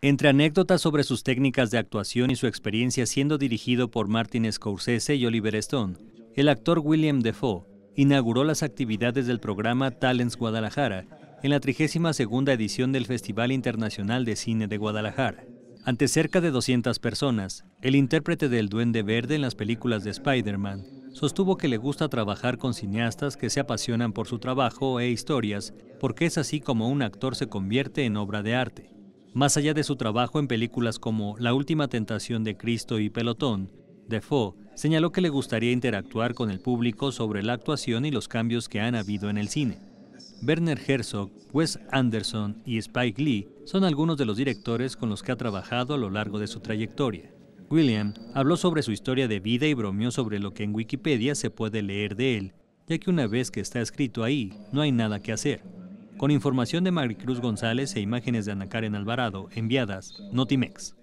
Entre anécdotas sobre sus técnicas de actuación y su experiencia siendo dirigido por Martin Scorsese y Oliver Stone, el actor William Defoe inauguró las actividades del programa Talents Guadalajara en la 32 edición del Festival Internacional de Cine de Guadalajara. Ante cerca de 200 personas, el intérprete del Duende Verde en las películas de Spider-Man sostuvo que le gusta trabajar con cineastas que se apasionan por su trabajo e historias, porque es así como un actor se convierte en obra de arte. Más allá de su trabajo en películas como La Última Tentación de Cristo y Pelotón, Defoe señaló que le gustaría interactuar con el público sobre la actuación y los cambios que han habido en el cine. Werner Herzog, Wes Anderson y Spike Lee son algunos de los directores con los que ha trabajado a lo largo de su trayectoria. William habló sobre su historia de vida y bromeó sobre lo que en Wikipedia se puede leer de él, ya que una vez que está escrito ahí, no hay nada que hacer. Con información de Maricruz González e imágenes de Ana Alvarado, enviadas Notimex.